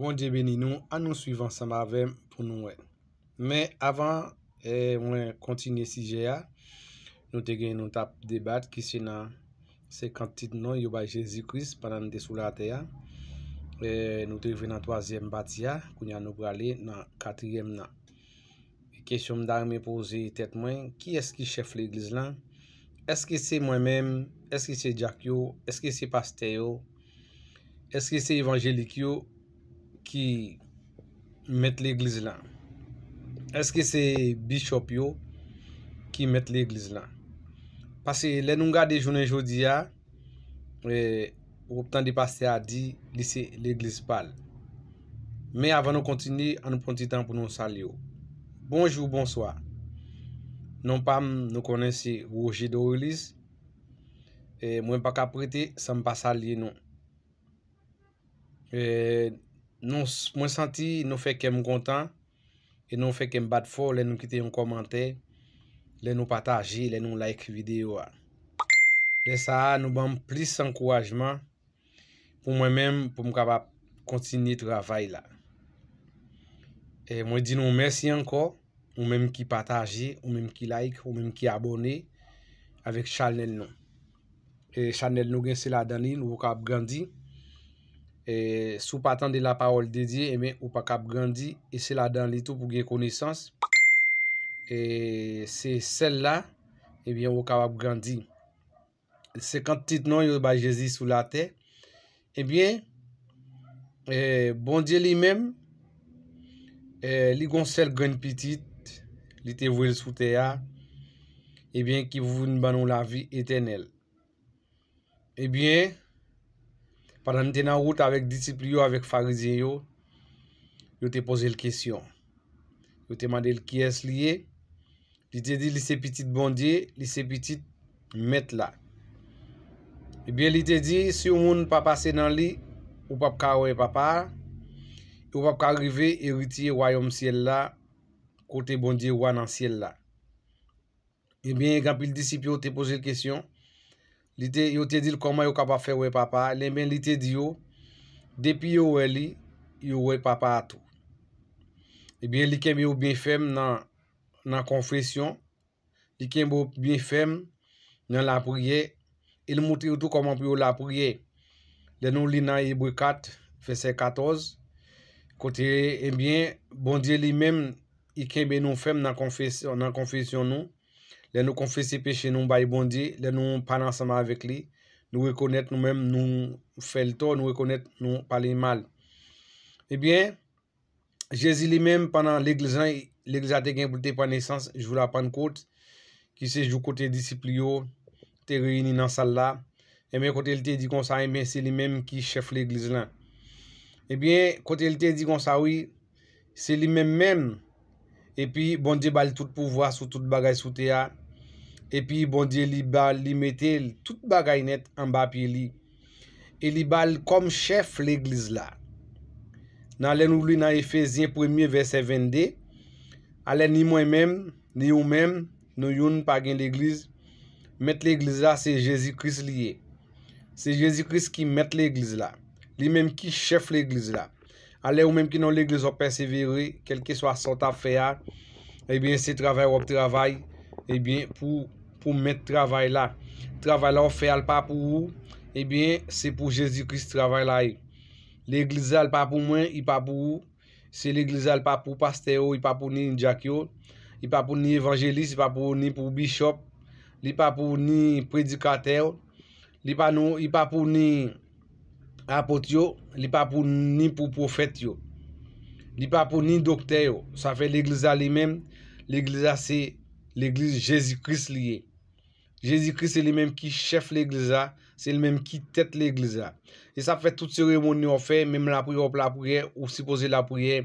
Bon Djebeni nou an nou suivant sa mavem pou nou wè. Mè avan eh, mwen kontinye sije ya, ah, nou te gen nou tap debat ki se nan se kantit nou yobay Jezikris panan de sou la ah. eh, te ya. Nou te venan toazem bat ya, kounya nou prale nan katigem nan. Kèsyon mdare mè pose tet mwen, ki eski chef l'egliz lan? Eski se mwen mèm? Eski se diak yo? Eski se paste yo? Eski se evanjelik yo? ki met l'eglise lan. Eske se bishop yo, ki met l'eglise lan. Pase, le nou nga de jounen jodi ya, e, ou ptan de pase a di, li se l'eglise pal. Me avan nou kontini, an nou pranti tan pou nou sal yo. Bonjour, bonsoir. Non pam nou konensi, wou oje do ou lise. Mwen pa ka prete, san pa sal ye nou. E... Non, mwen santi nou fek kem kontan E nou fek kem bat fo Le nou kite yon komante Le nou pataje, le nou like videyo Le sa a nou bam plis Enkouajman Pou mwen menm pou m kapap Kontinit ravay la E mwen di nou mersi anko Ou menm ki pataje Ou menm ki like, ou menm ki abone Avek chanel nou E chanel nou gen se la dani Nou vok ap gandi E, sou patan de la paol dedye, ou eh pa kap gandhi, e se la dan li tou pou gen konesans, e se sel la, e bien ou ka wap gandhi. Se kan tit non yo ba jezi sou la eh eh, bon te, e bien, bon diye li men, li gon sel gwen pitit, li te vwe sou te ya, e bien ki vwoun banon la vi etenel. E bien, Pad an ten an route avek disipyo, avek farizye yo, yo te pose l kesyon. Yo te mande l kyes liye, li te di lise pitit bondye, lise pitit met la. Ebyen eh li te di, si ou moun pa pase nan li, ou pap ka ou e papa, ou pap ka rive, eriti yoyom siel la, kote bondye wanan siel la. Ebyen, eh ekampil disipyo, te pose l kesyon. li te, yo te dil koman yo kapa fe we papa, li men li te di yo, depi yo we li, yo we papa ato. Ebyen, li kem yo byen fem nan konfesyon, li kem yo byen fem nan la priye, e il mouti yo tou koman piyo la priye, denon li nan ebrekat, fese 14, kote, ebyen, bon diye li men, li kem yo byen fem nan konfesyon nou, Le nou konfese peche nou baye bondye, le nou pan ansama avek li, nou rekonet nou menm nou fel to, nou rekonet nou palen mal. Ebyen, jesi li menm panan leglizan, leglizate gen pou te panesans, jvou la pan kote, ki se jvou kote disipliyo, te reyni nan sal la, eme kote li te di kon sa, eme se li menm ki chef leglizan. Ebyen, kote li te di kon sa, se li menm menm, epi bondye bal tout pouvwa, sou tout bagay sou te a, E pi bon diye li bal, li mette tout bagay net an bapye li. E li bal kom chèf l'Eglise la. Nan alè nou li nan efèzyen premier versè vende. Alè ni mwen mèm, ni ou mèm, nou youn pa gen l'Eglise. Mèt l'Eglise la, se Jezikris liye. Se Jezikris ki mèt l'Eglise la. Li mèm ki chèf l'Eglise la. Alè ou mèm ki nan l'Eglise o persevere, kelke eh swa sot a fè ya. Ebyen se travè wop travè, ebyen eh pou... pou met travay la. Travay la ou fe al papou ou, ebyen, se pou Jezikris travay la e. L'egliza al papou mwen, e papou ou, se l'egliza al papou paste yo, e papou ni njak yo, e papou ni evanjelis, e papou ni pou bishop, e papou ni predikater, e papou ni apot yo, e papou ni pou profet yo, e papou ni doktè yo, sa fe l'egliza li men, l'egliza se l'egliza Jezikris liye. Jezi kris se li menm ki chef le eglisa, se li menm ki tet le eglisa. E sa fe tout se remouni ou fe, menm la pri op la priye, ou si pose la priye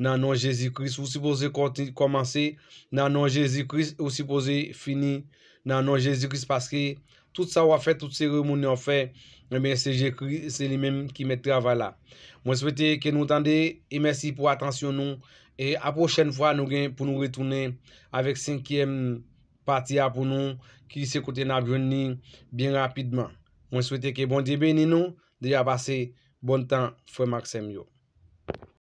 nanon jezi kris. Ou si pose komanse nanon jezi kris, ou si pose fini nanon jezi kris. Paske tout sa ou a fe tout se remouni ou fe, menm se jezi kris, se li menm ki metrava la. Mwen se fete ke nou tande, e mersi pou atensyon nou. E aposhen fwa nou gen pou nou retounen avek 5e... Pati ya pou nou ki s'ekote na brounning bien rapidman. Mwen souwete ke bon dibe ni nou. Deja pase. Bon tan. Fwe maksem yo.